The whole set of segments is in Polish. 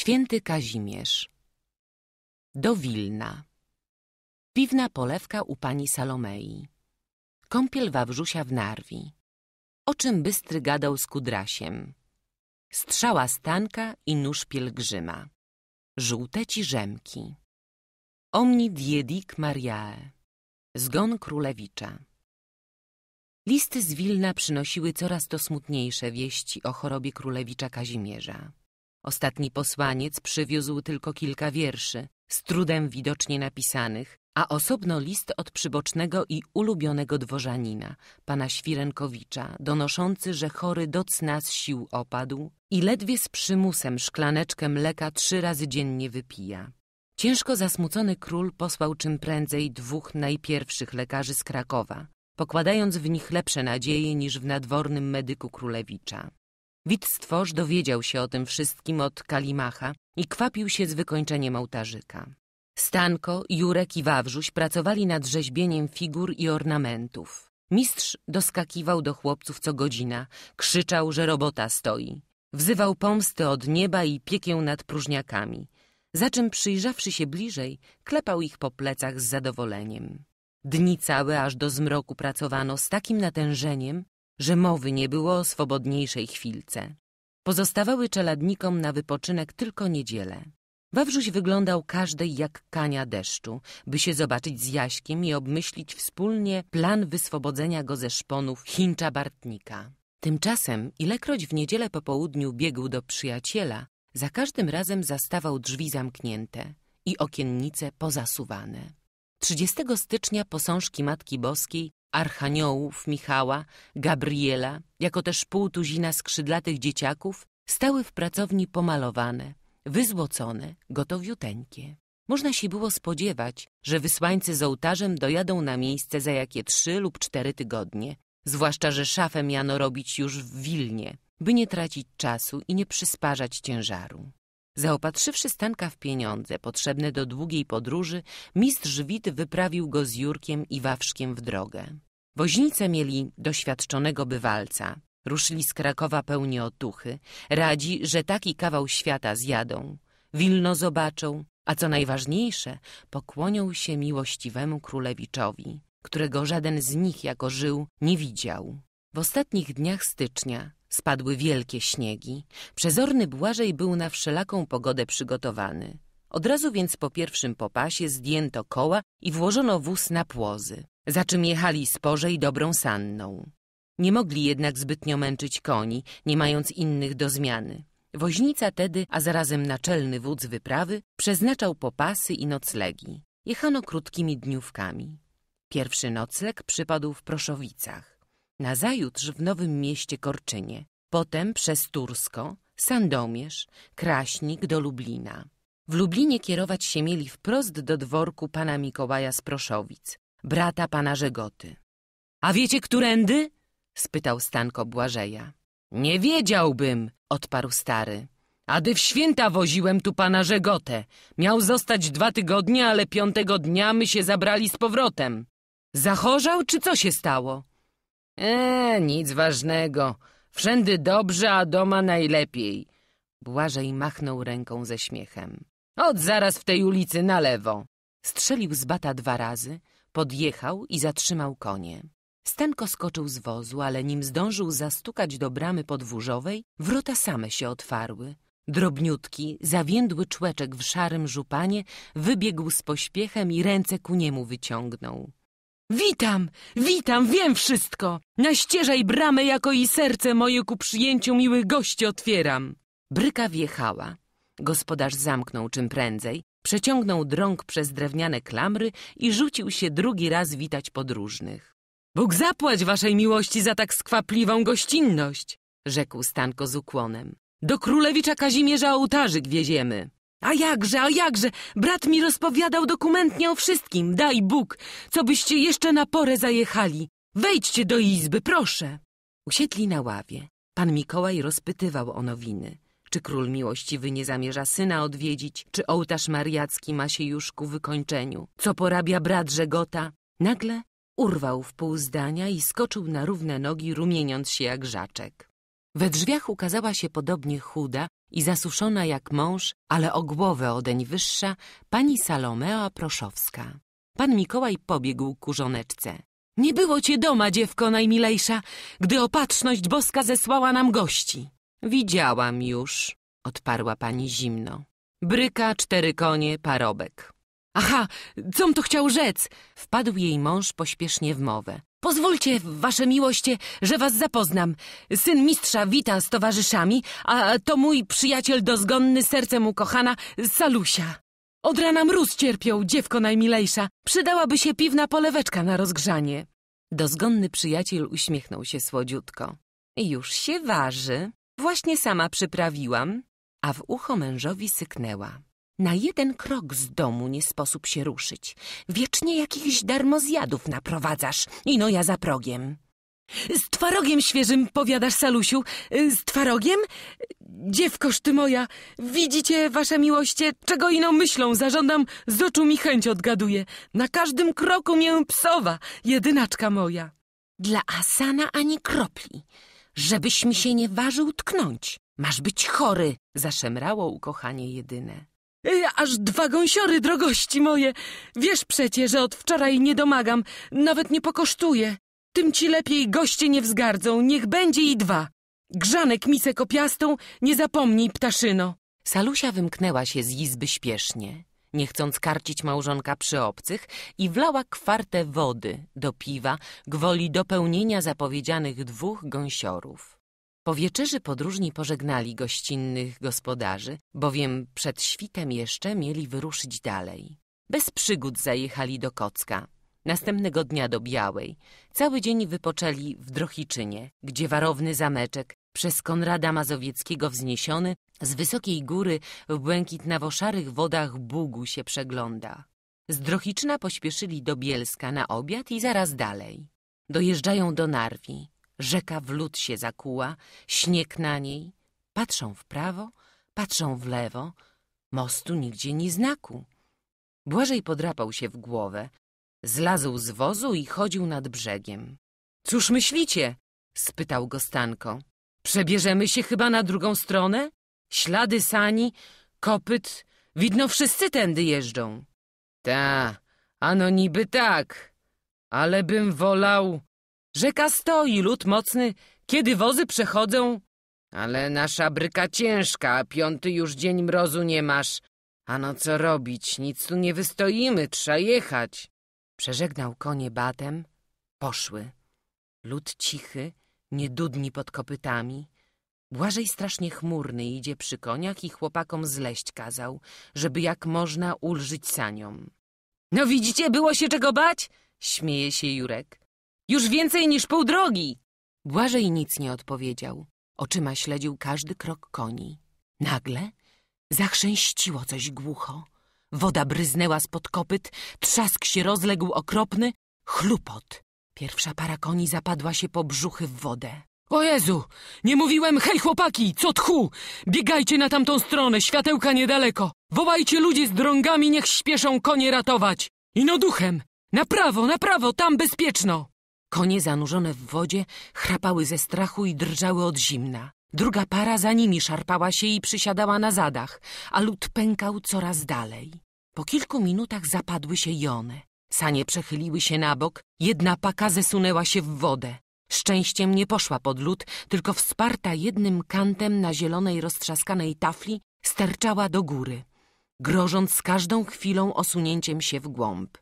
Święty Kazimierz Do Wilna Piwna polewka u pani Salomei Kąpiel Wawrzusia w Narwi O czym bystry gadał z kudrasiem Strzała stanka i nóż pielgrzyma Żółte ci rzemki Omni diedik Mariae Zgon królewicza Listy z Wilna przynosiły coraz to smutniejsze wieści o chorobie królewicza Kazimierza. Ostatni posłaniec przywiózł tylko kilka wierszy, z trudem widocznie napisanych, a osobno list od przybocznego i ulubionego dworzanina, pana Świrenkowicza, donoszący, że chory do nas z sił opadł i ledwie z przymusem szklaneczkę mleka trzy razy dziennie wypija. Ciężko zasmucony król posłał czym prędzej dwóch najpierwszych lekarzy z Krakowa, pokładając w nich lepsze nadzieje niż w nadwornym medyku królewicza. Witstworz dowiedział się o tym wszystkim od Kalimacha i kwapił się z wykończeniem ołtarzyka. Stanko, Jurek i Wawrzuś pracowali nad rzeźbieniem figur i ornamentów. Mistrz doskakiwał do chłopców co godzina, krzyczał, że robota stoi. Wzywał pomsty od nieba i piekieł nad próżniakami, za czym przyjrzawszy się bliżej, klepał ich po plecach z zadowoleniem. Dni całe aż do zmroku pracowano z takim natężeniem, że mowy nie było o swobodniejszej chwilce. Pozostawały czeladnikom na wypoczynek tylko niedzielę. Wawrzuś wyglądał każdej jak kania deszczu, by się zobaczyć z Jaśkiem i obmyślić wspólnie plan wyswobodzenia go ze szponów Chińcza Bartnika. Tymczasem, ilekroć w niedzielę po południu biegł do przyjaciela, za każdym razem zastawał drzwi zamknięte i okiennice pozasuwane. 30 stycznia posążki Matki Boskiej archaniołów Michała, Gabriela, jako też pół tuzina skrzydlatych dzieciaków, stały w pracowni pomalowane, wyzłocone, gotowiuteńkie. Można się było spodziewać, że wysłańcy z ołtarzem dojadą na miejsce za jakie trzy lub cztery tygodnie, zwłaszcza, że szafę miano robić już w Wilnie, by nie tracić czasu i nie przysparzać ciężaru. Zaopatrzywszy Stanka w pieniądze potrzebne do długiej podróży, mistrz Wit wyprawił go z Jurkiem i Wawszkiem w drogę. Woźnice mieli doświadczonego bywalca. Ruszyli z Krakowa pełni otuchy. Radzi, że taki kawał świata zjadą. Wilno zobaczą, a co najważniejsze, pokłonią się miłościwemu królewiczowi, którego żaden z nich jako żył nie widział. W ostatnich dniach stycznia spadły wielkie śniegi. Przezorny Błażej był na wszelaką pogodę przygotowany. Od razu więc po pierwszym popasie zdjęto koła i włożono wóz na płozy, za czym jechali sporze i dobrą sanną. Nie mogli jednak zbytnio męczyć koni, nie mając innych do zmiany. Woźnica tedy, a zarazem naczelny wódz wyprawy, przeznaczał popasy i noclegi. Jechano krótkimi dniówkami. Pierwszy nocleg przypadł w Proszowicach. Nazajutrz w Nowym Mieście Korczynie. Potem przez Tursko, Sandomierz, Kraśnik do Lublina. W Lublinie kierować się mieli wprost do dworku pana Mikołaja z Proszowic, brata pana Żegoty. A wiecie, którędy? spytał Stanko Błażeja. Nie wiedziałbym, odparł stary. Ady w święta woziłem tu pana Żegotę. Miał zostać dwa tygodnie, ale piątego dnia my się zabrali z powrotem. Zachorzał, czy co się stało? Ee, nic ważnego. Wszędy dobrze, a doma najlepiej. Błażej machnął ręką ze śmiechem. Od zaraz w tej ulicy na lewo. Strzelił z bata dwa razy, podjechał i zatrzymał konie. Stenko skoczył z wozu, ale nim zdążył zastukać do bramy podwórzowej, wrota same się otwarły. Drobniutki, zawiędły człeczek w szarym żupanie wybiegł z pośpiechem i ręce ku niemu wyciągnął. Witam, witam, wiem wszystko. Naścieżaj bramę jako i serce moje ku przyjęciu miłych gości otwieram. Bryka wjechała. Gospodarz zamknął czym prędzej, przeciągnął drąg przez drewniane klamry i rzucił się drugi raz witać podróżnych. Bóg zapłać waszej miłości za tak skwapliwą gościnność, rzekł Stanko z ukłonem. Do królewicza Kazimierza ołtarzyk wieziemy. A jakże, a jakże, brat mi rozpowiadał dokumentnie o wszystkim, daj Bóg, co byście jeszcze na porę zajechali. Wejdźcie do izby, proszę. Usiedli na ławie. Pan Mikołaj rozpytywał o nowiny. Czy król miłościwy nie zamierza syna odwiedzić? Czy ołtarz mariacki ma się już ku wykończeniu? Co porabia brat Żegota? Nagle urwał w pół zdania i skoczył na równe nogi, rumieniąc się jak żaczek. We drzwiach ukazała się podobnie chuda i zasuszona jak mąż, ale o głowę odeń wyższa, pani Salomea Proszowska. Pan Mikołaj pobiegł ku żoneczce. Nie było cię doma, dziewko najmilejsza, gdy opatrzność boska zesłała nam gości. Widziałam już, odparła pani zimno. Bryka, cztery konie, parobek. Aha, com to chciał rzec? Wpadł jej mąż pośpiesznie w mowę. Pozwólcie, wasze miłoście, że was zapoznam. Syn mistrza wita z towarzyszami, a to mój przyjaciel dozgonny, sercem ukochana, Salusia. Od rana mróz cierpią, dziewko najmilejsza. Przydałaby się piwna poleweczka na rozgrzanie. Dozgonny przyjaciel uśmiechnął się słodziutko. Już się waży. Właśnie sama przyprawiłam, a w ucho mężowi syknęła. Na jeden krok z domu nie sposób się ruszyć. Wiecznie jakichś darmozjadów naprowadzasz i no ja za progiem. Z twarogiem świeżym, powiadasz, Salusiu. Z twarogiem? Dziewkoż ty moja, widzicie, wasze miłoście, czego ino myślą, zażądam, z oczu mi chęć odgaduje. Na każdym kroku mię psowa, jedynaczka moja. Dla Asana ani kropli żebyś mi się nie ważył tknąć. Masz być chory, zaszemrało ukochanie jedyne. E, aż dwa gąsiory, drogości moje! Wiesz przecie, że od wczoraj nie domagam, nawet nie pokosztuję. Tym ci lepiej goście nie wzgardzą, niech będzie i dwa. Grzanek misę kopiastą, nie zapomnij, ptaszyno. Salusia wymknęła się z izby śpiesznie nie chcąc karcić małżonka przy obcych, i wlała kwartę wody do piwa, gwoli dopełnienia zapowiedzianych dwóch gąsiorów. Po wieczerzy podróżni pożegnali gościnnych gospodarzy, bowiem przed świtem jeszcze mieli wyruszyć dalej. Bez przygód zajechali do Kocka, Następnego dnia do Białej. Cały dzień wypoczęli w Drohiczynie, gdzie warowny zameczek przez Konrada Mazowieckiego wzniesiony, z wysokiej góry w błękitnawo-szarych wodach Bugu się przegląda. Z Drohiczna pośpieszyli do Bielska na obiad i zaraz dalej. Dojeżdżają do Narwi. Rzeka w lód się zakuła, śnieg na niej. Patrzą w prawo, patrzą w lewo. Mostu nigdzie nie znaku. Błażej podrapał się w głowę. Zlazł z wozu i chodził nad brzegiem. – Cóż myślicie? – spytał go Stanko. Przebierzemy się chyba na drugą stronę? Ślady sani, kopyt, widno wszyscy tędy jeżdżą. Ta, ano niby tak, ale bym wolał... Rzeka stoi, lód mocny, kiedy wozy przechodzą. Ale nasza bryka ciężka, piąty już dzień mrozu nie masz. Ano co robić, nic tu nie wystoimy, trza jechać. Przeżegnał konie batem, poszły. Lud cichy, niedudni pod kopytami. Błażej strasznie chmurny idzie przy koniach i chłopakom zleść kazał, żeby jak można ulżyć saniom. No widzicie, było się czego bać? Śmieje się Jurek. Już więcej niż pół drogi! Błażej nic nie odpowiedział. Oczyma śledził każdy krok koni. Nagle zachrzęściło coś głucho. Woda bryznęła spod kopyt, trzask się rozległ okropny, chlupot. Pierwsza para koni zapadła się po brzuchy w wodę. O Jezu! Nie mówiłem, hej chłopaki, co tchu! Biegajcie na tamtą stronę, światełka niedaleko! Wołajcie ludzi z drągami, niech śpieszą konie ratować! I no duchem! Na prawo, na prawo, tam bezpieczno! Konie zanurzone w wodzie chrapały ze strachu i drżały od zimna. Druga para za nimi szarpała się i przysiadała na zadach, a lód pękał coraz dalej. Po kilku minutach zapadły się jone. Sanie przechyliły się na bok, jedna paka zesunęła się w wodę. Szczęściem nie poszła pod lód, tylko wsparta jednym kantem na zielonej roztrzaskanej tafli sterczała do góry, grożąc z każdą chwilą osunięciem się w głąb.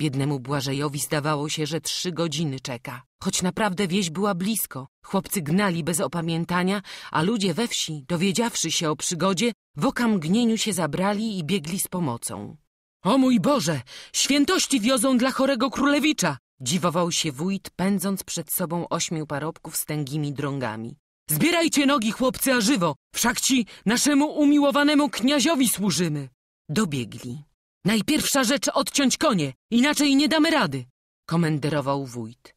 Biednemu Błażejowi zdawało się, że trzy godziny czeka. Choć naprawdę wieś była blisko, chłopcy gnali bez opamiętania, a ludzie we wsi, dowiedziawszy się o przygodzie, w okamgnieniu się zabrali i biegli z pomocą. O mój Boże, świętości wiozą dla chorego królewicza! Dziwował się wójt, pędząc przed sobą ośmiu parobków z tęgimi drągami. Zbierajcie nogi, chłopcy, a żywo! Wszak ci, naszemu umiłowanemu kniaziowi służymy! Dobiegli. Najpierwsza rzecz odciąć konie, inaczej nie damy rady! Komenderował wójt.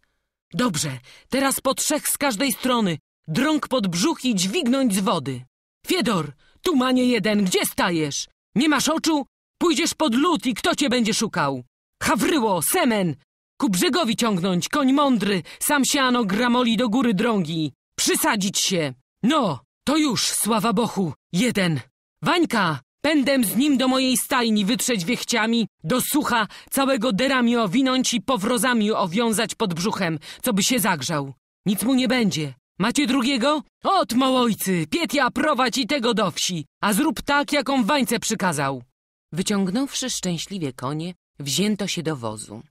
Dobrze, teraz po trzech z każdej strony. Drąg pod brzuch i dźwignąć z wody. Fiedor, tu manie jeden, gdzie stajesz? Nie masz oczu? Pójdziesz pod lód i kto cię będzie szukał? Hawryło, Semen! Ku brzegowi ciągnąć, koń mądry, sam się ano gramoli do góry drągi. Przysadzić się! No, to już, sława Bochu, jeden. Wańka, pędem z nim do mojej stajni wytrzeć wiechciami, do sucha całego derami owinąć i powrozami owiązać pod brzuchem, co by się zagrzał. Nic mu nie będzie. Macie drugiego? Ot, małojcy, Pietia prowadź i tego do wsi, a zrób tak, jaką Wańce przykazał. Wyciągnąwszy szczęśliwie konie, wzięto się do wozu.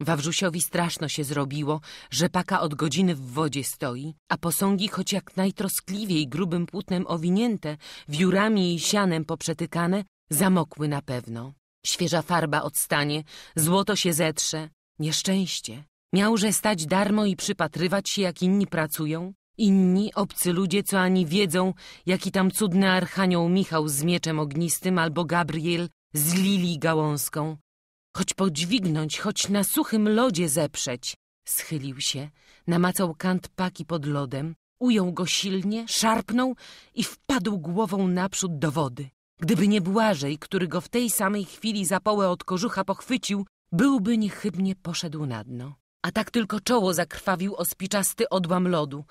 Wawrzusiowi straszno się zrobiło, że paka od godziny w wodzie stoi, a posągi, choć jak najtroskliwiej grubym płótnem owinięte, wiórami i sianem poprzetykane, zamokły na pewno. Świeża farba odstanie, złoto się zetrze. Nieszczęście. Miałże stać darmo i przypatrywać się, jak inni pracują? Inni, obcy ludzie, co ani wiedzą, jaki tam cudny archanioł Michał z mieczem ognistym albo Gabriel z lili gałązką. Choć podźwignąć, choć na suchym lodzie zeprzeć. Schylił się, namacał kant paki pod lodem, ujął go silnie, szarpnął i wpadł głową naprzód do wody. Gdyby nie Błażej, który go w tej samej chwili za połę od kożucha pochwycił, byłby niechybnie poszedł na dno. A tak tylko czoło zakrwawił o spiczasty odłam lodu.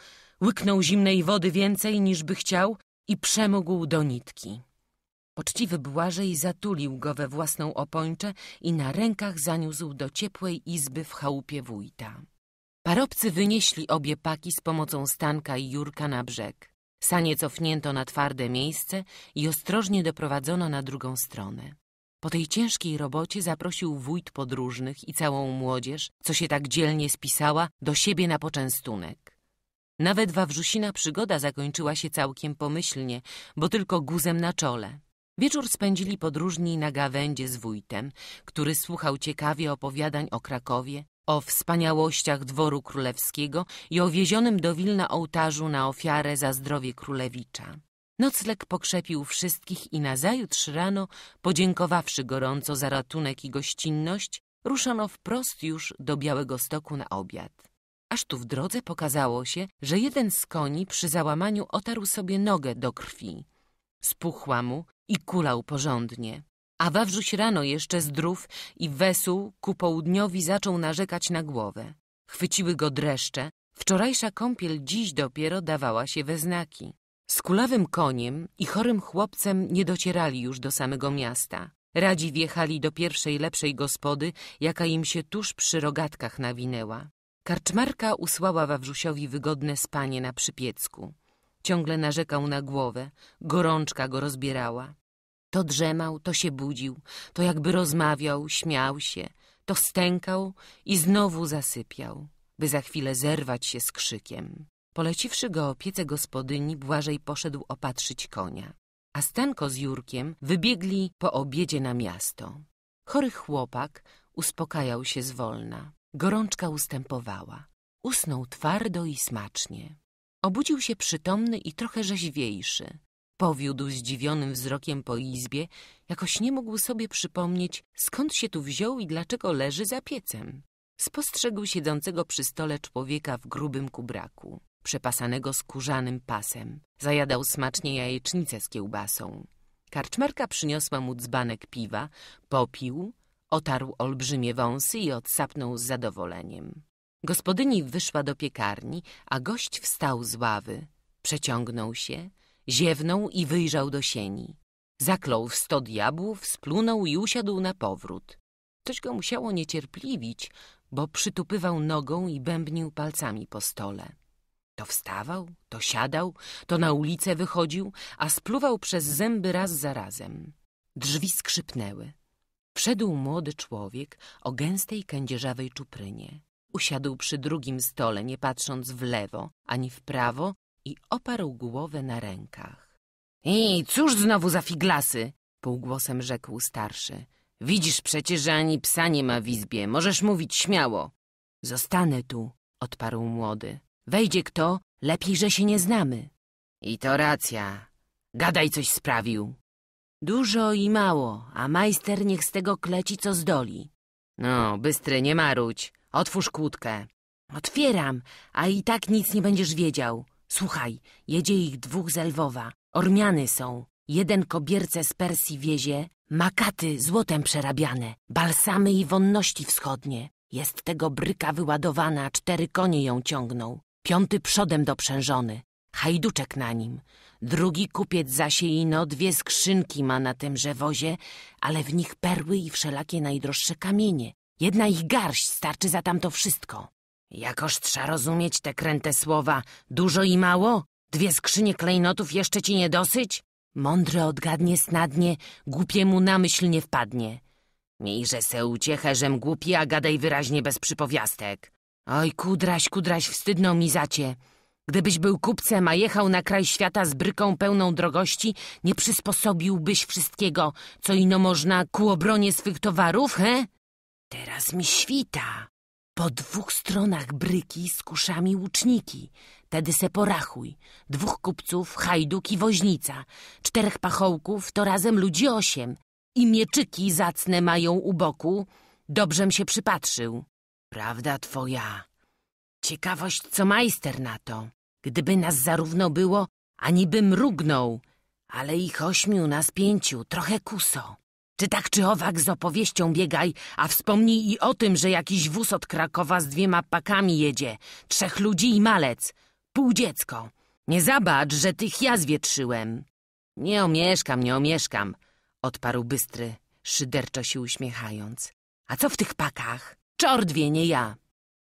Łyknął zimnej wody więcej niż by chciał i przemógł do nitki. Poczciwy Błażej zatulił go we własną opończę i na rękach zaniósł do ciepłej izby w chałupie wójta. Parobcy wynieśli obie paki z pomocą Stanka i Jurka na brzeg. Sanie cofnięto na twarde miejsce i ostrożnie doprowadzono na drugą stronę. Po tej ciężkiej robocie zaprosił wójt podróżnych i całą młodzież, co się tak dzielnie spisała, do siebie na poczęstunek. Nawet Wawrzusina przygoda zakończyła się całkiem pomyślnie, bo tylko guzem na czole. Wieczór spędzili podróżni na gawędzie z wójtem, który słuchał ciekawie opowiadań o Krakowie, o wspaniałościach dworu królewskiego i o wiezionym do Wilna ołtarzu na ofiarę za zdrowie królewicza. Nocleg pokrzepił wszystkich i nazajutrz rano, podziękowawszy gorąco za ratunek i gościnność, ruszono wprost już do Białego Stoku na obiad. Aż tu w drodze pokazało się, że jeden z koni przy załamaniu otarł sobie nogę do krwi. Spuchła mu i kulał porządnie. A Wawrzuś rano jeszcze zdrów i wesół ku południowi zaczął narzekać na głowę. Chwyciły go dreszcze, wczorajsza kąpiel dziś dopiero dawała się we znaki. Z kulawym koniem i chorym chłopcem nie docierali już do samego miasta. Radzi wjechali do pierwszej lepszej gospody, jaka im się tuż przy rogatkach nawinęła. Karczmarka usłała Wawrzusiowi wygodne spanie na przypiecku. Ciągle narzekał na głowę, gorączka go rozbierała. To drzemał, to się budził, to jakby rozmawiał, śmiał się, to stękał i znowu zasypiał, by za chwilę zerwać się z krzykiem. Poleciwszy go opiece gospodyni, Błażej poszedł opatrzyć konia, a Stenko z Jurkiem wybiegli po obiedzie na miasto. Chory chłopak uspokajał się zwolna. Gorączka ustępowała. Usnął twardo i smacznie. Obudził się przytomny i trochę rzeźwiejszy. Powiódł zdziwionym wzrokiem po izbie, jakoś nie mógł sobie przypomnieć, skąd się tu wziął i dlaczego leży za piecem. Spostrzegł siedzącego przy stole człowieka w grubym kubraku, przepasanego skórzanym pasem. Zajadał smacznie jajecznicę z kiełbasą. Karczmarka przyniosła mu dzbanek piwa, popił, otarł olbrzymie wąsy i odsapnął z zadowoleniem. Gospodyni wyszła do piekarni, a gość wstał z ławy. Przeciągnął się, ziewnął i wyjrzał do sieni. Zaklął sto diabłów, splunął i usiadł na powrót. Coś go musiało niecierpliwić, bo przytupywał nogą i bębnił palcami po stole. To wstawał, to siadał, to na ulicę wychodził, a spluwał przez zęby raz za razem. Drzwi skrzypnęły. Wszedł młody człowiek o gęstej kędzierzawej czuprynie. Usiadł przy drugim stole, nie patrząc w lewo ani w prawo i oparł głowę na rękach. I cóż znowu za figlasy? półgłosem rzekł starszy. Widzisz przecież, że ani psa nie ma w izbie. Możesz mówić śmiało. Zostanę tu, odparł młody. Wejdzie kto, lepiej, że się nie znamy. I to racja. Gadaj coś sprawił. Dużo i mało, a majster niech z tego kleci, co zdoli. No, bystry, nie marudź. Otwórz kłódkę. Otwieram, a i tak nic nie będziesz wiedział. Słuchaj, jedzie ich dwóch z Lwowa. Ormiany są. Jeden kobierce z Persji wiezie, makaty złotem przerabiane, balsamy i wonności wschodnie. Jest tego bryka wyładowana, cztery konie ją ciągną. Piąty przodem doprzężony, hajduczek na nim. Drugi kupiec zasieino dwie skrzynki ma na tymże wozie, ale w nich perły i wszelakie najdroższe kamienie. Jedna ich garść starczy za tamto wszystko. Jakoż trza rozumieć te kręte słowa. Dużo i mało? Dwie skrzynie klejnotów jeszcze ci nie dosyć? Mądry odgadnie snadnie, głupiemu na myśl nie wpadnie. Miejże se uciechę, żem głupi, a gadaj wyraźnie bez przypowiastek. Oj, kudraś, kudraś, wstydno mi za cię. Gdybyś był kupcem, a jechał na kraj świata z bryką pełną drogości, nie przysposobiłbyś wszystkiego, co ino można ku obronie swych towarów, he? Teraz mi świta. Po dwóch stronach bryki z kuszami łuczniki. Tedy se porachuj. Dwóch kupców, hajduk i woźnica. Czterech pachołków to razem ludzi osiem. I mieczyki zacne mają u boku. Dobrzem się przypatrzył. Prawda twoja. Ciekawość, co majster na to. Gdyby nas zarówno było, ani bym mrugnął. Ale ich ośmiu nas pięciu, trochę kuso. Czy tak czy owak z opowieścią biegaj, a wspomnij i o tym, że jakiś wóz od Krakowa z dwiema pakami jedzie. Trzech ludzi i malec. Pół dziecko. Nie zobacz, że tych ja zwietrzyłem. Nie omieszkam, nie omieszkam, odparł bystry, szyderczo się uśmiechając. A co w tych pakach? Czordwie nie ja.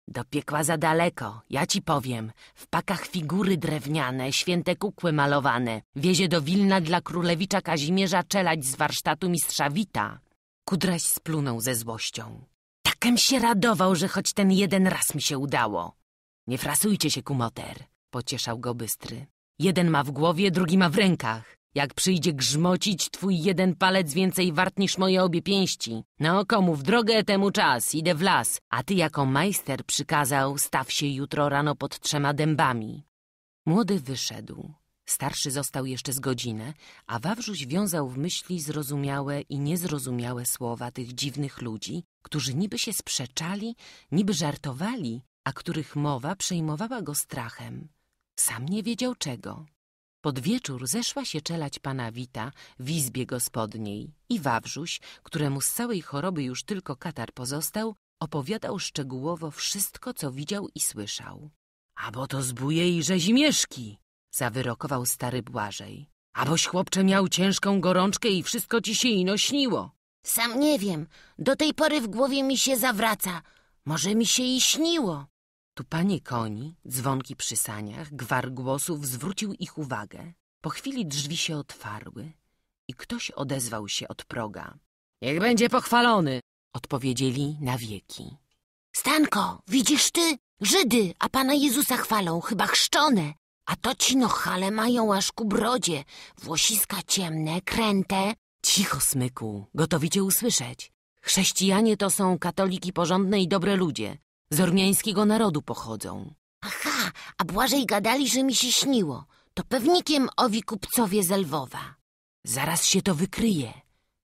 Do piekła za daleko, ja ci powiem. W pakach figury drewniane, święte kukły malowane. Wiezie do Wilna dla królewicza Kazimierza czelać z warsztatu mistrza Wita. Kudraś splunął ze złością. Takem się radował, że choć ten jeden raz mi się udało. Nie frasujcie się, kumoter, pocieszał go bystry. Jeden ma w głowie, drugi ma w rękach. Jak przyjdzie grzmocić, twój jeden palec więcej wart niż moje obie pięści. No, komu w drogę, temu czas, idę w las. A ty jako majster przykazał, staw się jutro rano pod trzema dębami. Młody wyszedł. Starszy został jeszcze z godzinę, a Wawrzuś wiązał w myśli zrozumiałe i niezrozumiałe słowa tych dziwnych ludzi, którzy niby się sprzeczali, niby żartowali, a których mowa przejmowała go strachem. Sam nie wiedział czego. Pod wieczór zeszła się czelać pana Wita w izbie gospodniej i Wawrzuś, któremu z całej choroby już tylko katar pozostał, opowiadał szczegółowo wszystko, co widział i słyszał. – Abo to zbuje i rzezimieszki! – zawyrokował stary Błażej. – Aboś chłopcze miał ciężką gorączkę i wszystko ci się ino śniło. – Sam nie wiem. Do tej pory w głowie mi się zawraca. Może mi się i śniło. Tu koni, dzwonki przy saniach, gwar głosów zwrócił ich uwagę. Po chwili drzwi się otwarły i ktoś odezwał się od proga. Niech będzie pochwalony, odpowiedzieli na wieki. Stanko, widzisz ty? Żydy, a Pana Jezusa chwalą, chyba chrzczone. A to ci nochale mają aż ku brodzie, włosiska ciemne, kręte. Cicho, smyku, gotowicie usłyszeć. Chrześcijanie to są katoliki porządne i dobre ludzie. Z ormiańskiego narodu pochodzą. Aha, a Błażej gadali, że mi się śniło. To pewnikiem owi kupcowie z Lwowa. Zaraz się to wykryje,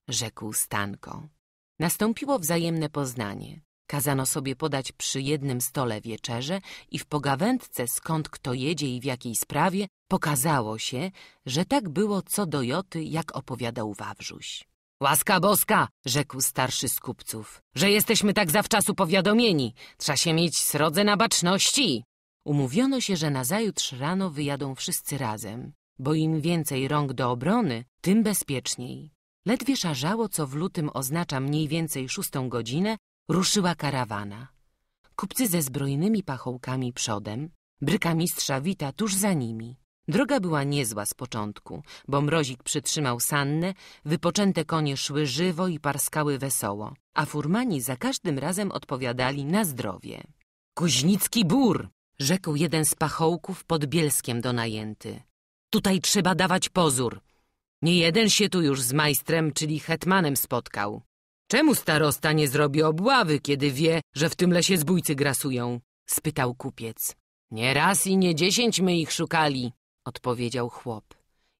rzekł Stanko. Nastąpiło wzajemne poznanie. Kazano sobie podać przy jednym stole wieczerze i w pogawędce, skąd kto jedzie i w jakiej sprawie, pokazało się, że tak było co do Joty, jak opowiadał Wawrzuś. Łaska boska, rzekł starszy z kupców, że jesteśmy tak zawczasu powiadomieni. Trzeba się mieć srodze na baczności. Umówiono się, że nazajutrz rano wyjadą wszyscy razem, bo im więcej rąk do obrony, tym bezpieczniej. Ledwie szarzało, co w lutym oznacza mniej więcej szóstą godzinę, ruszyła karawana. Kupcy ze zbrojnymi pachołkami przodem, bryka mistrza wita tuż za nimi. Droga była niezła z początku, bo mrozik przytrzymał sannę, wypoczęte konie szły żywo i parskały wesoło, a furmani za każdym razem odpowiadali na zdrowie. Kuźnicki bór! rzekł jeden z pachołków pod bielskiem donajęty. Tutaj trzeba dawać pozór. Nie jeden się tu już z majstrem, czyli hetmanem spotkał. Czemu starosta nie zrobi obławy, kiedy wie, że w tym lesie zbójcy grasują? spytał kupiec. Nie raz i nie dziesięć my ich szukali, odpowiedział chłop.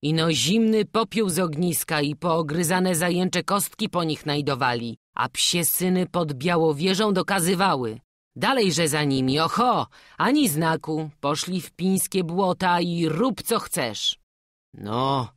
Ino zimny popiół z ogniska i poogryzane zajęcze kostki po nich najdowali, a psie syny pod Białowieżą dokazywały. Dalejże za nimi, oho, ani znaku, poszli w pińskie błota i rób co chcesz. No,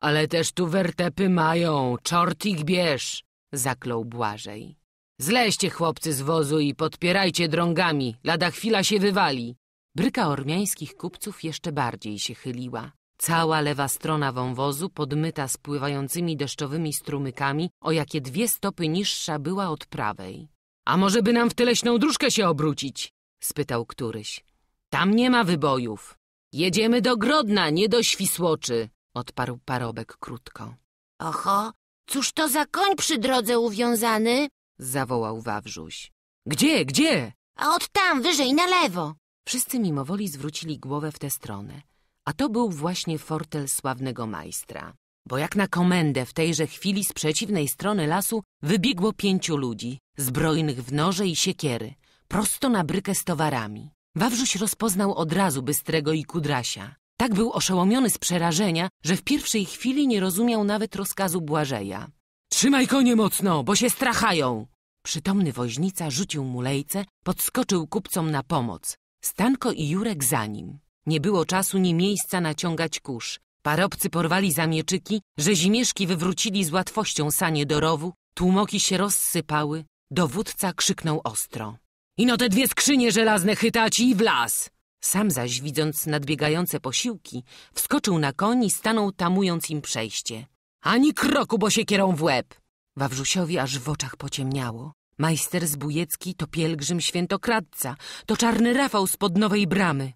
ale też tu wertepy mają, czort ich bierz, zaklął Błażej. Zleście chłopcy z wozu i podpierajcie drągami, lada chwila się wywali. Bryka ormiańskich kupców jeszcze bardziej się chyliła. Cała lewa strona wąwozu, podmyta spływającymi deszczowymi strumykami, o jakie dwie stopy niższa była od prawej. A może by nam w tyleśną dróżkę się obrócić? spytał któryś. Tam nie ma wybojów. Jedziemy do Grodna, nie do Świsłoczy, odparł parobek krótko. Oho, cóż to za koń przy drodze uwiązany? zawołał Wawrzuś. Gdzie, gdzie? A od tam, wyżej, na lewo. Wszyscy mimowoli zwrócili głowę w tę stronę, a to był właśnie fortel sławnego majstra. Bo jak na komendę w tejże chwili z przeciwnej strony lasu wybiegło pięciu ludzi, zbrojnych w noże i siekiery, prosto na brykę z towarami. Wawrzuś rozpoznał od razu Bystrego i Kudrasia. Tak był oszołomiony z przerażenia, że w pierwszej chwili nie rozumiał nawet rozkazu Błażeja. Trzymaj konie mocno, bo się strachają! Przytomny woźnica rzucił mulejce, podskoczył kupcom na pomoc, Stanko i Jurek za nim. Nie było czasu ni miejsca naciągać kurz. Parobcy porwali zamieczyki, że rzezimieszki wywrócili z łatwością sanie do rowu, tłumoki się rozsypały. Dowódca krzyknął ostro. Ino te dwie skrzynie żelazne chytać i w las! Sam zaś, widząc nadbiegające posiłki, wskoczył na koni i stanął tamując im przejście. Ani kroku, bo się kierą w łeb! Wawrzusiowi aż w oczach pociemniało. Majster Zbójecki to pielgrzym świętokradca, to czarny Rafał spod nowej bramy.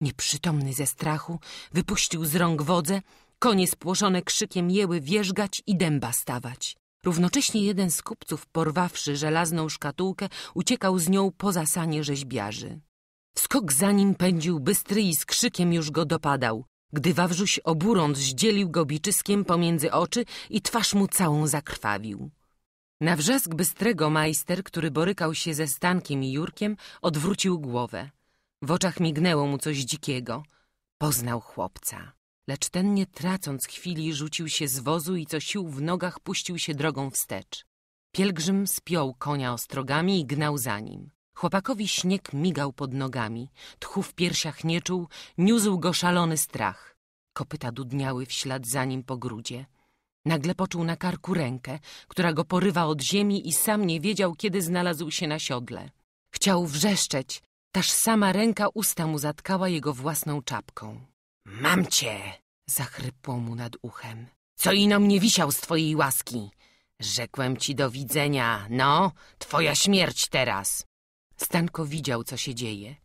Nieprzytomny ze strachu, wypuścił z rąk wodze, konie spłoszone krzykiem jeły wierzgać i dęba stawać. Równocześnie jeden z kupców, porwawszy żelazną szkatułkę, uciekał z nią poza sanie rzeźbiarzy. Skok za nim pędził bystry i z krzykiem już go dopadał, gdy Wawrzuś oburąc zdzielił go biczyskiem pomiędzy oczy i twarz mu całą zakrwawił. Na wrzask bystrego majster, który borykał się ze Stankiem i Jurkiem, odwrócił głowę. W oczach mignęło mu coś dzikiego. Poznał chłopca. Lecz ten, nie tracąc chwili, rzucił się z wozu i co sił w nogach puścił się drogą wstecz. Pielgrzym spiął konia ostrogami i gnał za nim. Chłopakowi śnieg migał pod nogami, tchu w piersiach nie czuł, niósł go szalony strach. Kopyta dudniały w ślad za nim po grudzie. Nagle poczuł na karku rękę, która go porywa od ziemi i sam nie wiedział, kiedy znalazł się na siodle. Chciał wrzeszczeć, taż sama ręka usta mu zatkała jego własną czapką. Mam cię! Zachrypło mu nad uchem. Co ino mnie wisiał z twojej łaski? Rzekłem ci do widzenia. No, twoja śmierć teraz. Stanko widział, co się dzieje.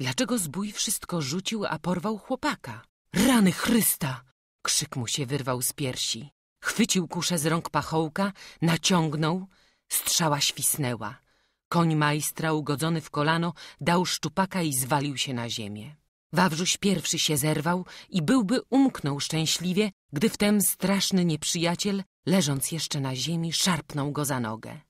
Dlaczego zbój wszystko rzucił, a porwał chłopaka? Rany Chrysta! Krzyk mu się wyrwał z piersi. Chwycił kuszę z rąk pachołka, naciągnął, strzała świsnęła. Koń majstra, ugodzony w kolano, dał szczupaka i zwalił się na ziemię. Wawrzuś pierwszy się zerwał i byłby umknął szczęśliwie, gdy wtem straszny nieprzyjaciel, leżąc jeszcze na ziemi, szarpnął go za nogę.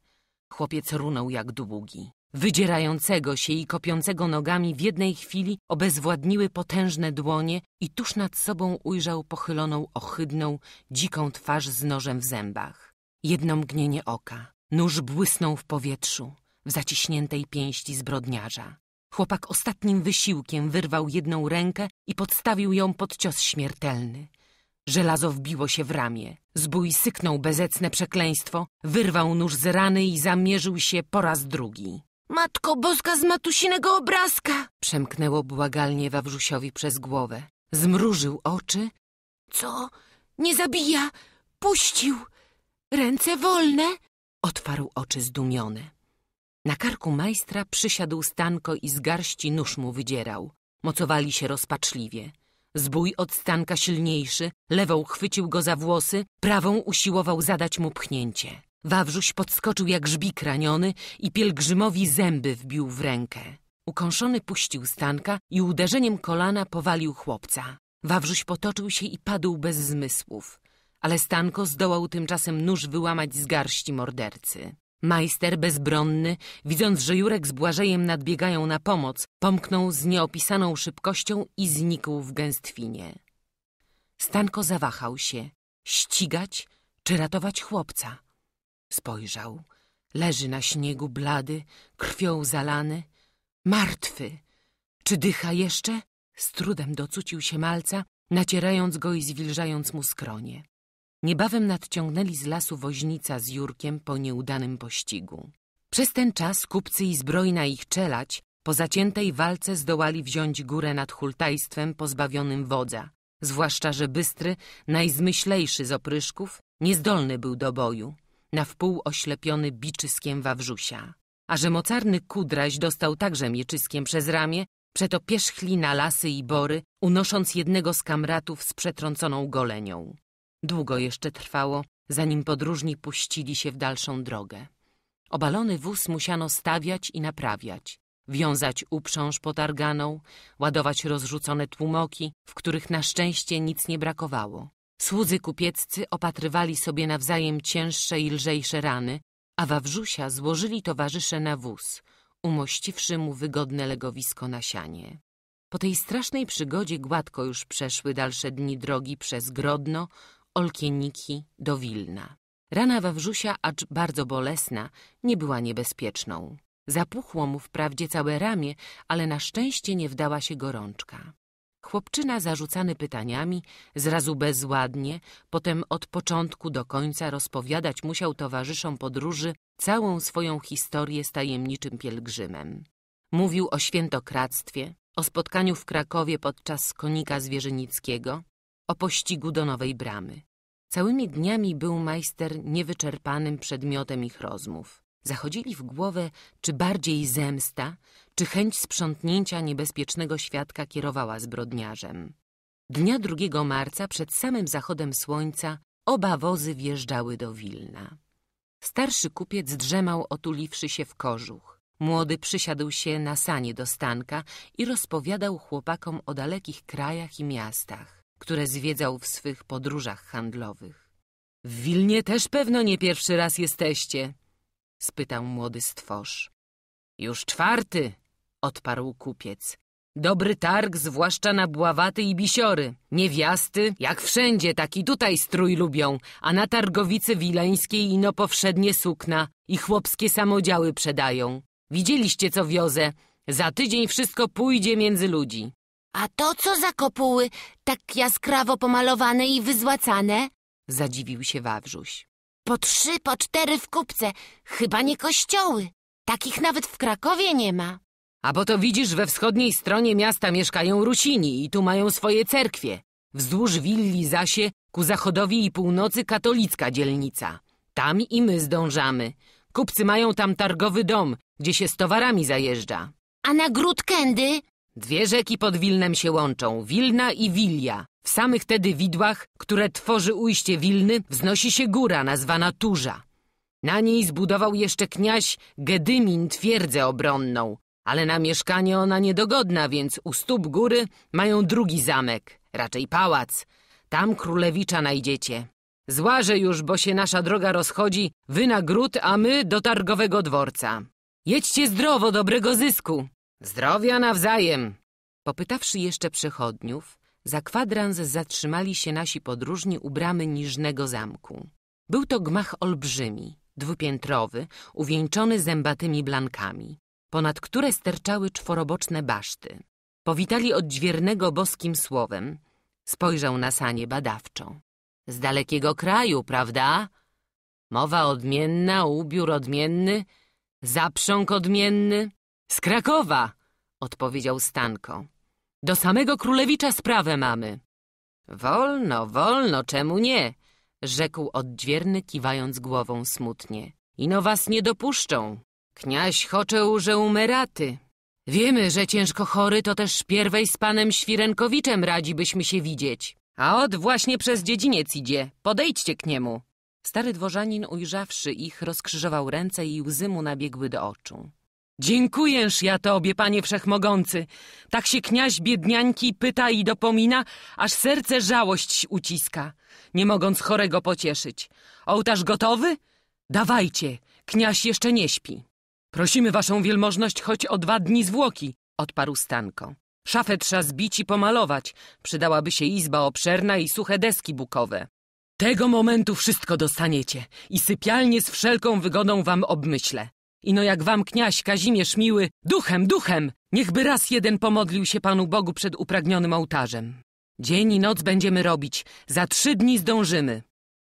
Chłopiec runął jak długi wydzierającego się i kopiącego nogami w jednej chwili obezwładniły potężne dłonie i tuż nad sobą ujrzał pochyloną, ohydną, dziką twarz z nożem w zębach. Jedno mgnienie oka. Nóż błysnął w powietrzu, w zaciśniętej pięści zbrodniarza. Chłopak ostatnim wysiłkiem wyrwał jedną rękę i podstawił ją pod cios śmiertelny. Żelazo wbiło się w ramię. Zbój syknął bezecne przekleństwo, wyrwał nóż z rany i zamierzył się po raz drugi. Matko Boska z matusinego obrazka! Przemknęło błagalnie Wawrzusiowi przez głowę. Zmrużył oczy. Co? Nie zabija! Puścił! Ręce wolne! Otwarł oczy zdumione. Na karku majstra przysiadł Stanko i z garści nóż mu wydzierał. Mocowali się rozpaczliwie. Zbój od Stanka silniejszy, lewą chwycił go za włosy, prawą usiłował zadać mu pchnięcie. Wawrzuś podskoczył jak żbik raniony i pielgrzymowi zęby wbił w rękę. Ukąszony puścił Stanka i uderzeniem kolana powalił chłopca. Wawrzuś potoczył się i padł bez zmysłów, ale Stanko zdołał tymczasem nóż wyłamać z garści mordercy. Majster bezbronny, widząc, że Jurek z Błażejem nadbiegają na pomoc, pomknął z nieopisaną szybkością i znikł w gęstwinie. Stanko zawahał się. Ścigać czy ratować chłopca? Spojrzał. Leży na śniegu blady, krwią zalany. Martwy. Czy dycha jeszcze? Z trudem docucił się malca, nacierając go i zwilżając mu skronie. Niebawem nadciągnęli z lasu woźnica z Jurkiem po nieudanym pościgu. Przez ten czas kupcy i zbrojna ich czelać po zaciętej walce zdołali wziąć górę nad hultajstwem pozbawionym wodza, zwłaszcza że Bystry, najzmyślejszy z opryszków, niezdolny był do boju na wpół oślepiony biczyskiem Wawrzusia. A że mocarny kudraś dostał także mieczyskiem przez ramię, przeto pierzchli na lasy i bory, unosząc jednego z kamratów z przetrąconą golenią. Długo jeszcze trwało, zanim podróżni puścili się w dalszą drogę. Obalony wóz musiano stawiać i naprawiać, wiązać uprząż potarganą, ładować rozrzucone tłumoki, w których na szczęście nic nie brakowało. Słudzy kupieccy opatrywali sobie nawzajem cięższe i lżejsze rany, a Wawrzusia złożyli towarzysze na wóz, umościwszy mu wygodne legowisko na sianie. Po tej strasznej przygodzie gładko już przeszły dalsze dni drogi przez Grodno, Olkieniki do Wilna. Rana Wawrzusia, acz bardzo bolesna, nie była niebezpieczną. Zapuchło mu wprawdzie całe ramię, ale na szczęście nie wdała się gorączka. Chłopczyna zarzucany pytaniami, zrazu bezładnie, potem od początku do końca rozpowiadać musiał towarzyszom podróży całą swoją historię z tajemniczym pielgrzymem. Mówił o świętokradztwie, o spotkaniu w Krakowie podczas konika zwierzynickiego, o pościgu do Nowej Bramy. Całymi dniami był majster niewyczerpanym przedmiotem ich rozmów. Zachodzili w głowę, czy bardziej zemsta, czy chęć sprzątnięcia niebezpiecznego świadka kierowała zbrodniarzem. Dnia 2 marca przed samym zachodem słońca oba wozy wjeżdżały do Wilna. Starszy kupiec drzemał otuliwszy się w kożuch. Młody przysiadł się na sanie do stanka i rozpowiadał chłopakom o dalekich krajach i miastach, które zwiedzał w swych podróżach handlowych. W Wilnie też pewno nie pierwszy raz jesteście, spytał młody stworz. Już czwarty, odparł kupiec. Dobry targ, zwłaszcza na bławaty i bisiory. Niewiasty, jak wszędzie, taki tutaj strój lubią, a na targowicy wileńskiej ino powszednie sukna i chłopskie samodziały sprzedają. Widzieliście, co wiozę. Za tydzień wszystko pójdzie między ludzi. A to co za kopuły, tak jaskrawo pomalowane i wyzłacane? Zadziwił się Wawrzuś. Po trzy, po cztery w kupce, chyba nie kościoły. Takich nawet w Krakowie nie ma. A bo to widzisz, we wschodniej stronie miasta mieszkają Rusini i tu mają swoje cerkwie. Wzdłuż willi zasie ku zachodowi i północy katolicka dzielnica. Tam i my zdążamy. Kupcy mają tam targowy dom, gdzie się z towarami zajeżdża. A na gród kędy? Dwie rzeki pod Wilnem się łączą, Wilna i Wilja. W samych tedy widłach, które tworzy ujście Wilny, wznosi się góra nazwana Turza. Na niej zbudował jeszcze kniaś Gedymin twierdzę obronną, ale na mieszkanie ona niedogodna, więc u stóp góry mają drugi zamek, raczej pałac. Tam królewicza najdziecie. Złażę już, bo się nasza droga rozchodzi, wy na gród, a my do targowego dworca. Jedźcie zdrowo, dobrego zysku. Zdrowia nawzajem. Popytawszy jeszcze przechodniów, za kwadrans zatrzymali się nasi podróżni u bramy niżnego zamku. Był to gmach olbrzymi, dwupiętrowy, uwieńczony zębatymi blankami ponad które sterczały czworoboczne baszty. Powitali odźwiernego boskim słowem. Spojrzał na sanie badawczo. Z dalekiego kraju, prawda? Mowa odmienna, ubiór odmienny, zaprząg odmienny. Z Krakowa, odpowiedział Stanko. Do samego królewicza sprawę mamy. Wolno, wolno, czemu nie? Rzekł odźwierny, kiwając głową smutnie. Ino was nie dopuszczą, Kniaś choczył, że umeraty. Wiemy, że ciężko chory to też pierwej z panem Świrenkowiczem radzibyśmy się widzieć. A od właśnie przez dziedziniec idzie. Podejdźcie k niemu. Stary dworzanin, ujrzawszy ich, rozkrzyżował ręce i łzy mu nabiegły do oczu. Dziękujesz ja tobie, panie wszechmogący. Tak się kniaś biedniańki pyta i dopomina, aż serce żałość uciska, nie mogąc chorego pocieszyć. Ołtarz gotowy? Dawajcie, kniaś jeszcze nie śpi. Prosimy waszą wielmożność choć o dwa dni zwłoki, odparł Stanko. Szafę trzeba zbić i pomalować. Przydałaby się izba obszerna i suche deski bukowe. Tego momentu wszystko dostaniecie i sypialnie z wszelką wygodą wam obmyślę. Ino jak wam kniaś Kazimierz miły, duchem, duchem, niechby raz jeden pomodlił się Panu Bogu przed upragnionym ołtarzem. Dzień i noc będziemy robić, za trzy dni zdążymy.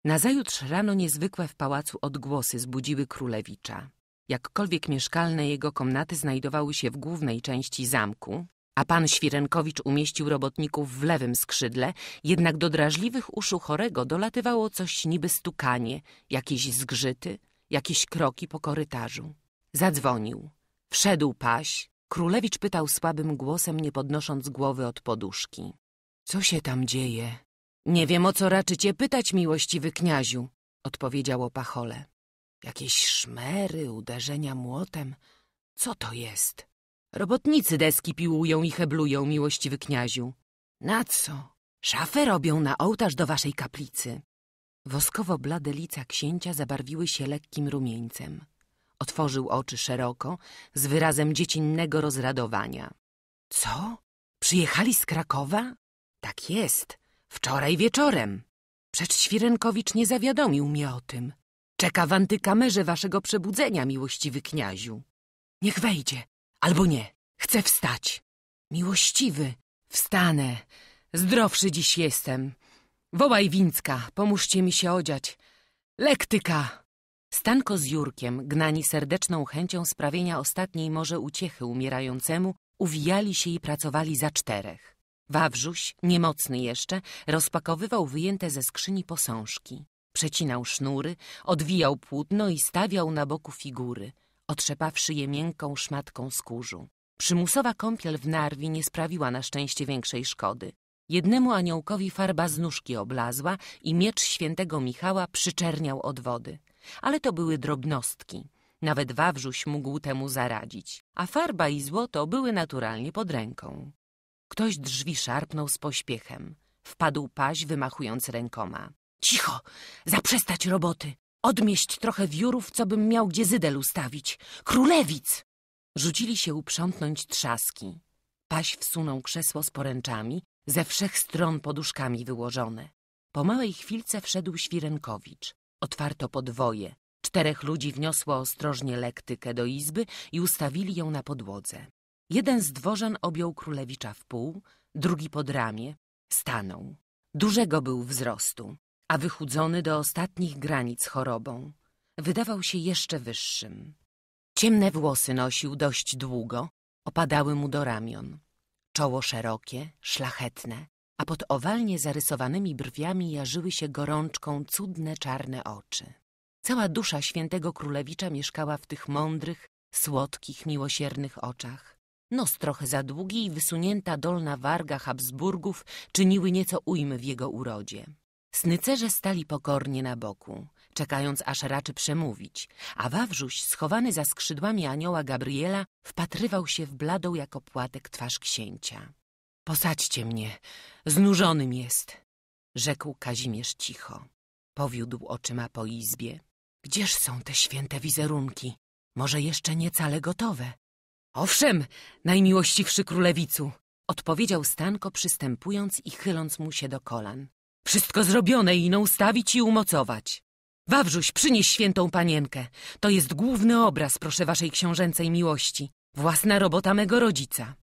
Nazajutrz rano niezwykłe w pałacu odgłosy zbudziły królewicza. Jakkolwiek mieszkalne jego komnaty znajdowały się w głównej części zamku, a pan Świrenkowicz umieścił robotników w lewym skrzydle, jednak do drażliwych uszu chorego dolatywało coś niby stukanie, jakieś zgrzyty, jakieś kroki po korytarzu. Zadzwonił. Wszedł paś. Królewicz pytał słabym głosem, nie podnosząc głowy od poduszki. Co się tam dzieje? Nie wiem, o co raczycie pytać, miłościwy kniaziu, odpowiedziało pachole. Jakieś szmery, uderzenia młotem. Co to jest? Robotnicy deski piłują i heblują, miłościwy kniaziu. Na co? Szafę robią na ołtarz do waszej kaplicy. Woskowo-blade lica księcia zabarwiły się lekkim rumieńcem. Otworzył oczy szeroko, z wyrazem dziecinnego rozradowania. Co? Przyjechali z Krakowa? Tak jest. Wczoraj wieczorem. Przecz Świrenkowicz nie zawiadomił mnie o tym. Czeka w antykamerze waszego przebudzenia, miłościwy kniaziu. Niech wejdzie, albo nie. Chcę wstać. Miłościwy, wstanę. Zdrowszy dziś jestem. Wołaj Wińska, pomóżcie mi się odziać. Lektyka! Stanko z Jurkiem, gnani serdeczną chęcią sprawienia ostatniej może uciechy umierającemu, uwijali się i pracowali za czterech. Wawrzuś, niemocny jeszcze, rozpakowywał wyjęte ze skrzyni posążki. Przecinał sznury, odwijał płótno i stawiał na boku figury, otrzepawszy je miękką szmatką skórzu. Przymusowa kąpiel w Narwi nie sprawiła na szczęście większej szkody. Jednemu aniołkowi farba z nóżki oblazła i miecz świętego Michała przyczerniał od wody. Ale to były drobnostki. Nawet Wawrzuś mógł temu zaradzić, a farba i złoto były naturalnie pod ręką. Ktoś drzwi szarpnął z pośpiechem. Wpadł paź, wymachując rękoma. Cicho, zaprzestać roboty. Odmieść trochę wiórów, co bym miał gdzie zydel ustawić. Królewic! Rzucili się uprzątnąć trzaski. Paś wsunął krzesło z poręczami, ze wszech stron poduszkami wyłożone. Po małej chwilce wszedł Świrenkowicz. Otwarto podwoje. Czterech ludzi wniosło ostrożnie lektykę do izby i ustawili ją na podłodze. Jeden z dworzan objął królewicza w pół, drugi pod ramię. Stanął. Dużego był wzrostu a wychudzony do ostatnich granic chorobą. Wydawał się jeszcze wyższym. Ciemne włosy nosił dość długo, opadały mu do ramion. Czoło szerokie, szlachetne, a pod owalnie zarysowanymi brwiami jarzyły się gorączką cudne czarne oczy. Cała dusza świętego królewicza mieszkała w tych mądrych, słodkich, miłosiernych oczach. Nos trochę za długi i wysunięta dolna warga Habsburgów czyniły nieco ujmy w jego urodzie. Snycerze stali pokornie na boku, czekając aż raczy przemówić, a Wawrzuś, schowany za skrzydłami anioła Gabriela, wpatrywał się w bladą jako płatek twarz księcia. Posadźcie mnie, znużonym jest, rzekł Kazimierz cicho. Powiódł oczyma po izbie. Gdzież są te święte wizerunki? Może jeszcze niecale gotowe? Owszem, najmiłościwszy królewicu, odpowiedział Stanko przystępując i chyląc mu się do kolan. Wszystko zrobione ino ustawić i umocować. Wawrzuś, przynieś świętą panienkę. To jest główny obraz, proszę waszej książęcej miłości. Własna robota mego rodzica.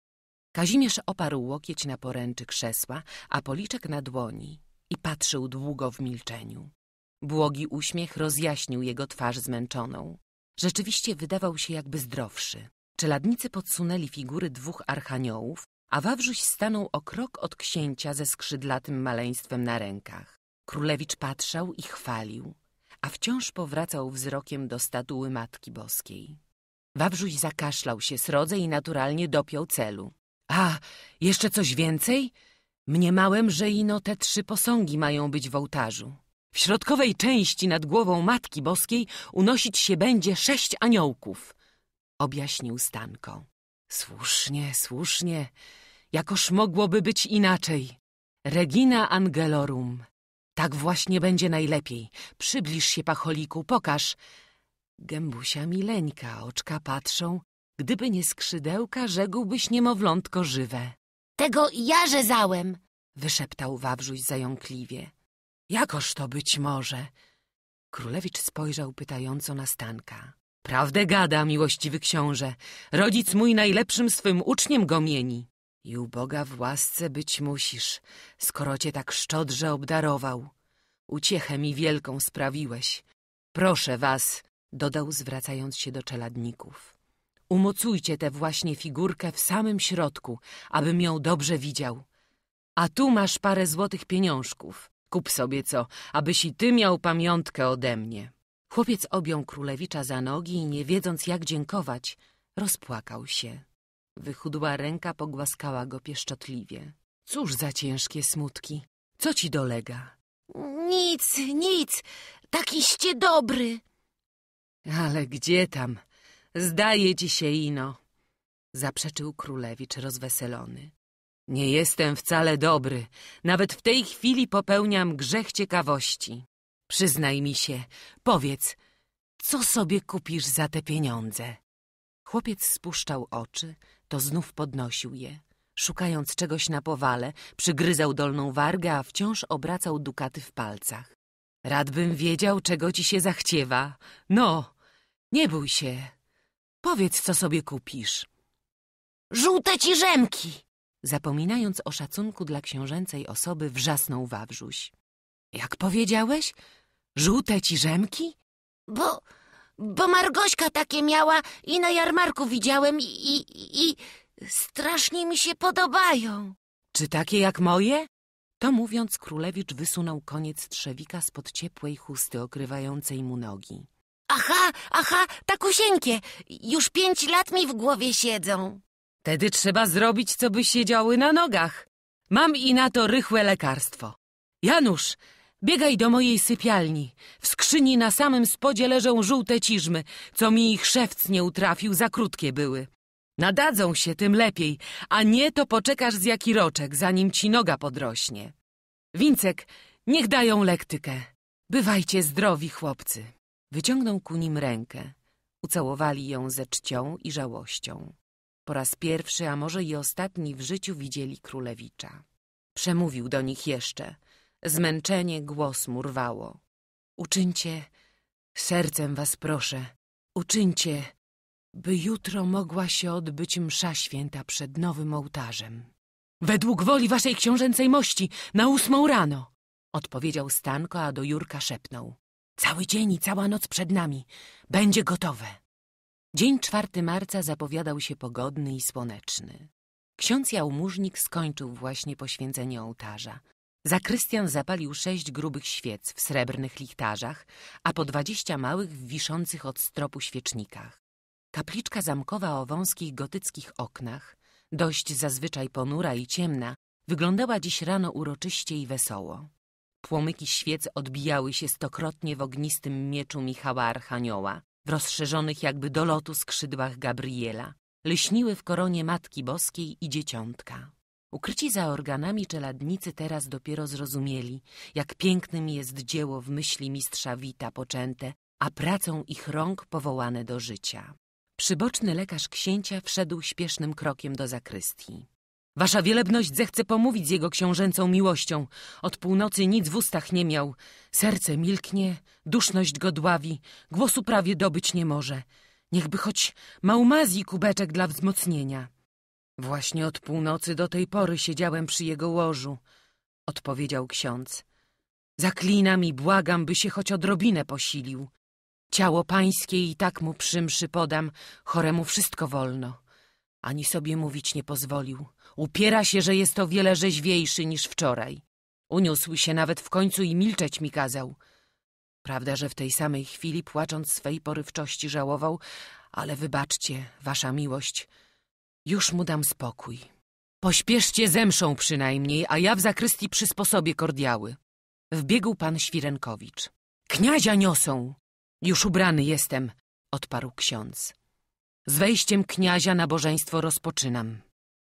Kazimierz oparł łokieć na poręczy krzesła, a policzek na dłoni i patrzył długo w milczeniu. Błogi uśmiech rozjaśnił jego twarz zmęczoną. Rzeczywiście wydawał się jakby zdrowszy. Czeladnicy podsunęli figury dwóch archaniołów, a Wawrzuś stanął o krok od księcia ze skrzydlatym maleństwem na rękach. Królewicz patrzał i chwalił, a wciąż powracał wzrokiem do statuły Matki Boskiej. Wawrzuś zakaszlał się srodze i naturalnie dopiął celu. A, jeszcze coś więcej? Mniemałem, że ino te trzy posągi mają być w ołtarzu. W środkowej części nad głową Matki Boskiej unosić się będzie sześć aniołków, objaśnił Stanko. Słusznie, słusznie. Jakoż mogłoby być inaczej. Regina Angelorum. Tak właśnie będzie najlepiej. Przybliż się, pacholiku, pokaż. Gębusia mileńka, oczka patrzą. Gdyby nie skrzydełka, rzekłbyś niemowlątko żywe. Tego ja rzezałem, wyszeptał Wawrzuś zająkliwie. Jakoż to być może? Królewicz spojrzał pytająco na Stanka. Prawdę gada, miłościwy książę. Rodzic mój najlepszym swym uczniem go mieni. I uboga Boga w łasce być musisz, skoro cię tak szczodrze obdarował. Uciechę mi wielką sprawiłeś. Proszę was, dodał zwracając się do czeladników. Umocujcie tę właśnie figurkę w samym środku, abym ją dobrze widział. A tu masz parę złotych pieniążków. Kup sobie co, abyś i ty miał pamiątkę ode mnie. Chłopiec objął królewicza za nogi i nie wiedząc jak dziękować, rozpłakał się. Wychudła ręka pogłaskała go pieszczotliwie. Cóż za ciężkie smutki. Co ci dolega? Nic, nic. Takiście dobry. Ale gdzie tam? Zdaje ci się ino. Zaprzeczył królewicz rozweselony. Nie jestem wcale dobry. Nawet w tej chwili popełniam grzech ciekawości. Przyznaj mi się, powiedz, co sobie kupisz za te pieniądze? Chłopiec spuszczał oczy, to znów podnosił je. Szukając czegoś na powale, przygryzał dolną wargę, a wciąż obracał dukaty w palcach. Radbym wiedział, czego ci się zachciewa. No, nie bój się. Powiedz, co sobie kupisz. Żółte ci rzemki! Zapominając o szacunku dla książęcej osoby, wrzasnął Wawrzuś. Jak powiedziałeś? Żółte ci rzemki? Bo, bo Margośka takie miała i na jarmarku widziałem i, i, i strasznie mi się podobają. Czy takie jak moje? To mówiąc, królewicz wysunął koniec trzewika spod ciepłej chusty okrywającej mu nogi. Aha, aha, takusieńkie, już pięć lat mi w głowie siedzą. Tedy trzeba zrobić, co by siedziały na nogach. Mam i na to rychłe lekarstwo. Janusz, Biegaj do mojej sypialni. W skrzyni na samym spodzie leżą żółte ciżmy, co mi ich szewc nie utrafił, za krótkie były. Nadadzą się, tym lepiej, a nie to poczekasz z jaki roczek, zanim ci noga podrośnie. Wincek, niech dają lektykę. Bywajcie zdrowi, chłopcy. Wyciągnął ku nim rękę. Ucałowali ją ze czcią i żałością. Po raz pierwszy, a może i ostatni w życiu widzieli królewicza. Przemówił do nich jeszcze – Zmęczenie głos mu rwało. Uczyńcie, sercem was proszę, uczyńcie, by jutro mogła się odbyć msza święta przed nowym ołtarzem. Według woli waszej książęcej mości, na ósmą rano, odpowiedział Stanko, a do Jurka szepnął. Cały dzień i cała noc przed nami. Będzie gotowe. Dzień 4 marca zapowiadał się pogodny i słoneczny. Ksiądz Jałmużnik skończył właśnie poświęcenie ołtarza. Zakrystian zapalił sześć grubych świec w srebrnych lichtarzach, a po dwadzieścia małych w wiszących od stropu świecznikach. Kapliczka zamkowa o wąskich gotyckich oknach, dość zazwyczaj ponura i ciemna, wyglądała dziś rano uroczyście i wesoło. Płomyki świec odbijały się stokrotnie w ognistym mieczu Michała Archanioła, w rozszerzonych jakby do lotu skrzydłach Gabriela, lśniły w koronie Matki Boskiej i Dzieciątka. Ukryci za organami czeladnicy teraz dopiero zrozumieli, jak pięknym jest dzieło w myśli mistrza Wita poczęte, a pracą ich rąk powołane do życia. Przyboczny lekarz księcia wszedł śpiesznym krokiem do zakrystii. Wasza wielebność zechce pomówić z jego książęcą miłością. Od północy nic w ustach nie miał. Serce milknie, duszność go dławi, głosu prawie dobyć nie może. Niechby choć małmazji kubeczek dla wzmocnienia. Właśnie od północy do tej pory siedziałem przy jego łożu, odpowiedział ksiądz. Zaklinam i błagam, by się choć odrobinę posilił. Ciało pańskie i tak mu przymszy podam, choremu wszystko wolno. Ani sobie mówić nie pozwolił. Upiera się, że jest o wiele rzeźwiejszy niż wczoraj. Uniósł się nawet w końcu i milczeć mi kazał. Prawda, że w tej samej chwili, płacząc swej porywczości, żałował, ale wybaczcie, wasza miłość, już mu dam spokój. Pośpieszcie zemszą przynajmniej, a ja w zakrystii przysposobię kordiały. Wbiegł pan Świrenkowicz. Kniazia niosą! Już ubrany jestem, odparł ksiądz. Z wejściem kniazia nabożeństwo rozpoczynam.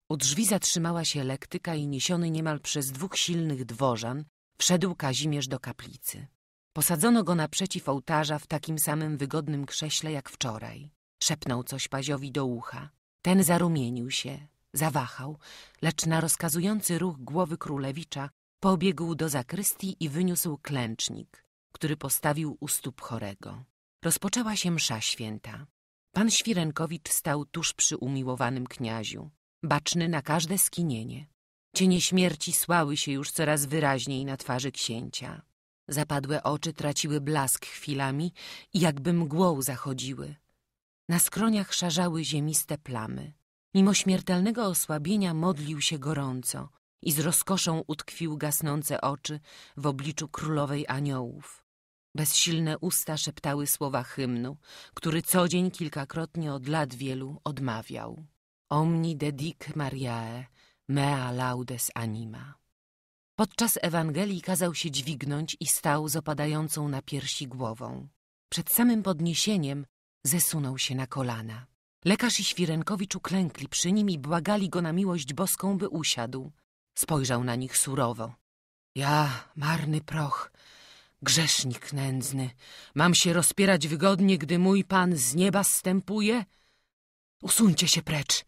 U drzwi zatrzymała się lektyka i niesiony niemal przez dwóch silnych dworzan wszedł Kazimierz do kaplicy. Posadzono go naprzeciw ołtarza w takim samym wygodnym krześle jak wczoraj. Szepnął coś Paziowi do ucha. Ten zarumienił się, zawahał, lecz na rozkazujący ruch głowy królewicza pobiegł do zakrystii i wyniósł klęcznik, który postawił u stóp chorego. Rozpoczęła się msza święta. Pan Świrenkowicz stał tuż przy umiłowanym kniaziu, baczny na każde skinienie. Cienie śmierci słały się już coraz wyraźniej na twarzy księcia. Zapadłe oczy traciły blask chwilami i jakby mgłą zachodziły. Na skroniach szarzały ziemiste plamy. Mimo śmiertelnego osłabienia modlił się gorąco i z rozkoszą utkwił gasnące oczy w obliczu królowej aniołów. Bezsilne usta szeptały słowa hymnu, który co dzień kilkakrotnie od lat wielu odmawiał. Omni dedic Mariae, mea laudes anima. Podczas Ewangelii kazał się dźwignąć i stał z opadającą na piersi głową. Przed samym podniesieniem Zesunął się na kolana. Lekarz i Świrenkowicz uklękli przy nim i błagali go na miłość boską, by usiadł. Spojrzał na nich surowo. Ja, marny proch, grzesznik nędzny, mam się rozpierać wygodnie, gdy mój pan z nieba zstępuje? Usuńcie się precz,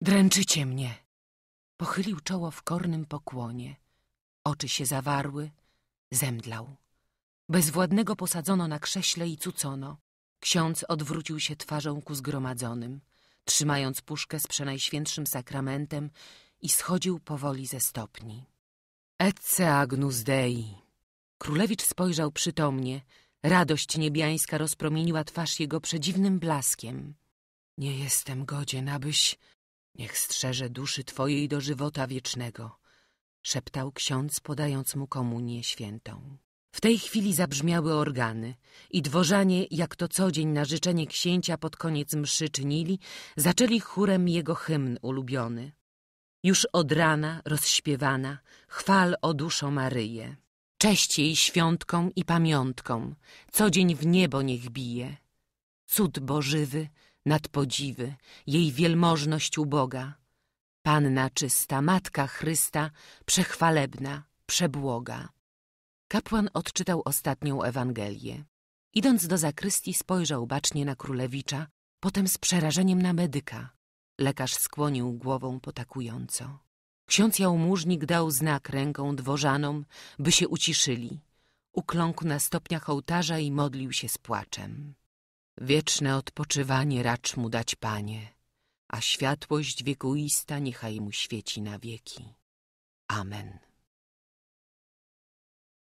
dręczycie mnie. Pochylił czoło w kornym pokłonie. Oczy się zawarły, zemdlał. Bezwładnego posadzono na krześle i cucono. Ksiądz odwrócił się twarzą ku zgromadzonym, trzymając puszkę z przenajświętszym sakramentem i schodził powoli ze stopni. Ecce Agnus Dei! Królewicz spojrzał przytomnie. Radość niebiańska rozpromieniła twarz jego przedziwnym blaskiem. Nie jestem godzien, abyś... Niech strzeże duszy twojej do żywota wiecznego, szeptał ksiądz, podając mu komunię świętą. W tej chwili zabrzmiały organy i dworzanie, jak to codzień na życzenie księcia pod koniec mszy czynili, zaczęli chórem jego hymn ulubiony. Już od rana rozśpiewana, chwal o duszo Maryję. Cześć jej świątką i pamiątką, codzień w niebo niech bije. Cud Bożywy, nadpodziwy, jej wielmożność uboga. Panna czysta, Matka Chrysta, przechwalebna, przebłoga. Kapłan odczytał ostatnią Ewangelię. Idąc do zakrystii spojrzał bacznie na królewicza, potem z przerażeniem na medyka. Lekarz skłonił głową potakująco. Ksiądz jałmużnik dał znak ręką dworzanom, by się uciszyli. Ukląkł na stopniach ołtarza i modlił się z płaczem. Wieczne odpoczywanie racz mu dać, Panie, a światłość wiekuista niechaj mu świeci na wieki. Amen.